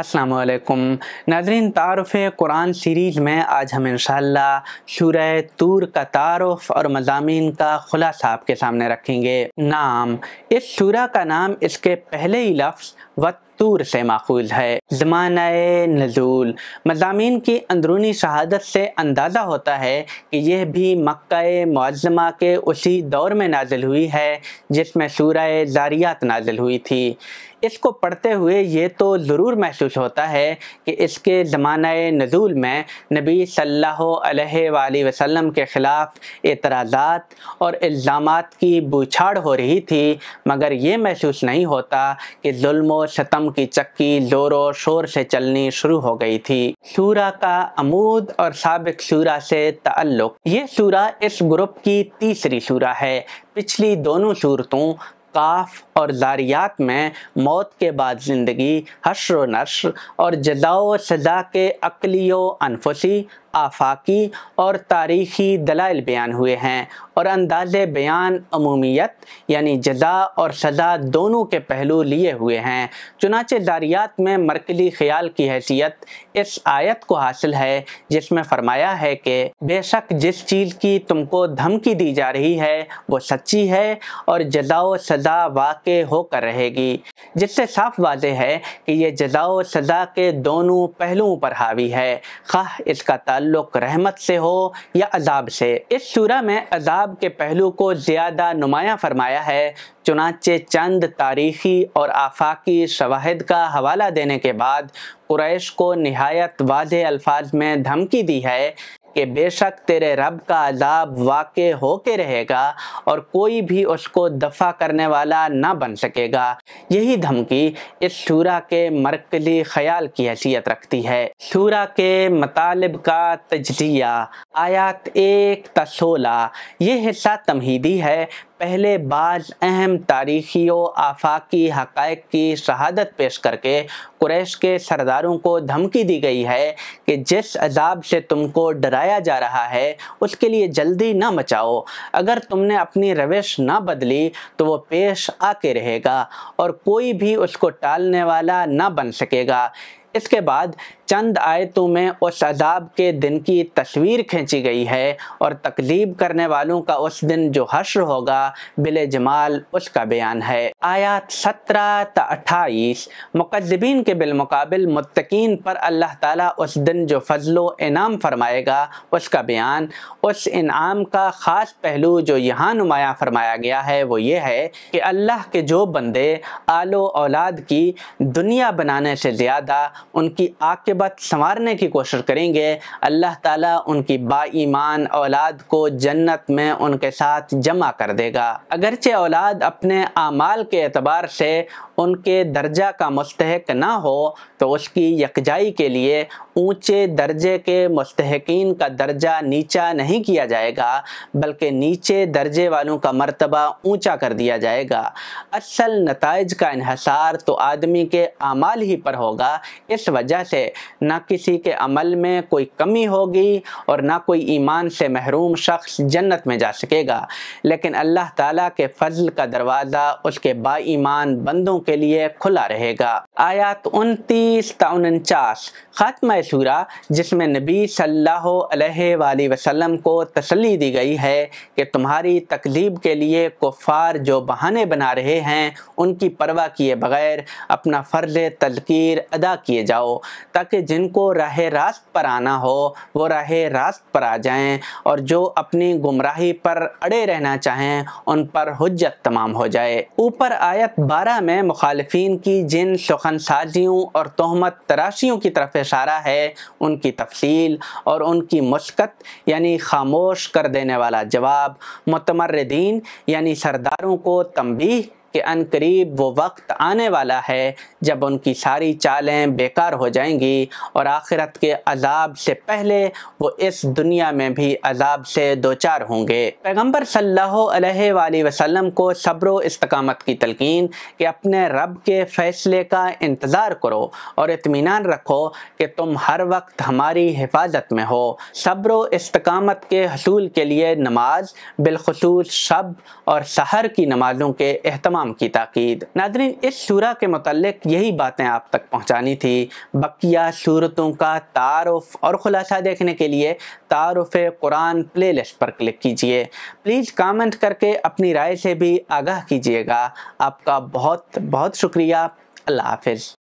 असलकम नाजरीन तारफ़ कुरान सीरीज़ में आज हम इन शूर तूर का तारफ़ और मजामी का खुलासा आपके सामने रखेंगे नाम इस शुरा का नाम इसके पहले ही लफ्ज़ वूर से माखूज है ज़माना नजूल मजामी की अंदरूनी शहादत से अंदाज़ा होता है कि यह भी मक्का मुआजमा के उसी दौर में नाजिल हुई है जिसमें सूरह जारियात नाजिल हुई थी इसको पढ़ते हुए ये तो ज़रूर महसूस होता है कि इसके ज़माना नजूल में नबी सल्ला वसलम के ख़िलाफ़ एतराज़ात और इल्ज़ाम की बूछाड़ हो रही थी मगर ये महसूस नहीं होता कि म शतम की चक्की जोरों शोर से चलनी शुरू हो गई थी सूरा का अमूद और सबक सूरा से ताल्लुक ये सूरा इस ग्रुप की तीसरी सूरा है पिछली दोनों सूरतों काफ और जारियात में मौत के बाद ज़िंदगी हशर नश्र और जदाओ सजा के अकली अनफसी आफाकी और तारीखी दलाइल बयान हुए हैं और अंदाज बयान अमूमियत यानी जदा और सजा दोनों के पहलू लिए हुए हैं चुनाच दारियात में मरकली ख्याल की हैसियत इस आयत को हासिल है जिसमें फरमाया है कि बेशक जिस चीज़ की तुमको धमकी दी जा रही है वो सच्ची है और जदाओ सजा वाक़ होकर रहेगी जिससे साफ वाज है कि ये जदाओ सजा के दोनों पहलुओं पर हावी है खा इसका ताल ताल्लुक़ रहमत से हो या अजाब से इस सूरा में अजाब के पहलू को ज़्यादा नुमाया फरमाया है चुनाचे चंद तारीखी और आफाकी शवाहद का हवाला देने के बाद कुरैश को नहायत वाज अल्फाज में धमकी दी है कि बेशक तेरे रब का अजाब वाक़ होके रहेगा और कोई भी उसको दफ़ा करने वाला ना बन सकेगा यही धमकी इस शूरा के मरकली ख्याल की हैसियत रखती है शूरा के मतालब का तजिया आयात एक तसोला ये हिस्सा तमहीदी है पहले बाज अहम तारीखी व आफाकी हक़ की शहादत पेश करके कुरैश के सरदारों को धमकी दी गई है कि जिस अजाब से तुमको डराया जा रहा है उसके लिए जल्दी ना मचाओ अगर तुमने अपनी रविश ना बदली तो वो पेश आके रहेगा और कोई भी उसको टालने वाला ना बन सकेगा इसके बाद चंद आयतों में उस अदाब के दिन की तस्वीर खींची गई है और तकलीब करने वालों का उस दिन जो हश्र होगा बिल जमाल उसका बयान है आयात सत्रह त अट्ठाईस मुकदबिन के बिलमकबिल मतकीन पर अल्लाह ताला उस दिन जो फजलो इनाम फरमाएगा उसका बयान उस इनाम का ख़ास पहलू जो यहाँ नुमाया फरमाया गया है वो ये है कि अल्लाह के जो बंदे आलो औलाद की दुनिया बनाने से ज़्यादा उनकी आके बाद संवारने की कोशिश करेंगे अल्लाह ताला उनकी बाईमान औलाद को जन्नत में उनके साथ जमा कर देगा अगरचे औलाद अपने आमाल के अतबार से उनके दर्जा का मुस्तक ना हो तो उसकी यकजाई के लिए ऊंचे दर्जे के मुस्तकिन का दर्जा नीचा नहीं किया जाएगा बल्कि नीचे दर्जे वालों का मरतबा ऊंचा कर दिया जाएगा असल नतज का इहसार तो आदमी के अमाल ही पर होगा इस वजह से न किसी के अमल में कोई कमी होगी और ना कोई ईमान से महरूम शख्स जन्नत में जा सकेगा लेकिन अल्लाह ताला के फजल का दरवाज़ा उसके बाईमान बंदों के लिए खुला रहेगा आयात उनतीस उनचास ख़त्म शूरा जिसमें नबी सल्ला वसलम को तसली दी गई है कि तुम्हारी तकलीब के लिए कुफार जो बहाने बना रहे हैं उनकी परवाह किए बगैर अपना फ़र्ज तलकीर अदा किए जाओ ताकि जिनको राह रास्त पर आना हो वो राह रास्त पर आ जाएँ और जो अपनी गुमराही पर अड़े रहना चाहें उन पर हजत तमाम हो जाए ऊपर आयत बारह में मुखालफी की जिन शखन साजियों और तहमत तराशियों की तरफ इशारा है है उनकी तफसील और उनकी मशक़त यानी खामोश कर देने वाला जवाब मतमरदीन यानी सरदारों को तमबी कि अन करीब वो वक्त आने वाला है जब उनकी सारी चालें बेकार हो जाएंगी और आखिरत के अजाब से पहले वो इस दुनिया में भी अजाब से दो चार होंगे पैगम्बर सल्लल्लाहु अलैहि को सब्र इस्तकामत की तलकिन कि अपने रब के फैसले का इंतज़ार करो और इतमान रखो कि तुम हर वक्त हमारी हिफाजत में हो सब्र इस्तकामत के हसूल के लिए नमाज बिलखसूस शब और शहर की नमाज़ों के अहतमाम तमाम की ताकीद नादरीन इस शुरा के मतलब यही बातें आप तक पहुँचानी थी बकिया सूरतों का तारफ़ और ख़ुलासा देखने के लिए तारफ़ कुरान प्ले लिस्ट पर क्लिक कीजिए प्लीज़ कामेंट करके अपनी राय से भी आगाह कीजिएगा आपका बहुत बहुत शुक्रिया अल्लाह हाफिज़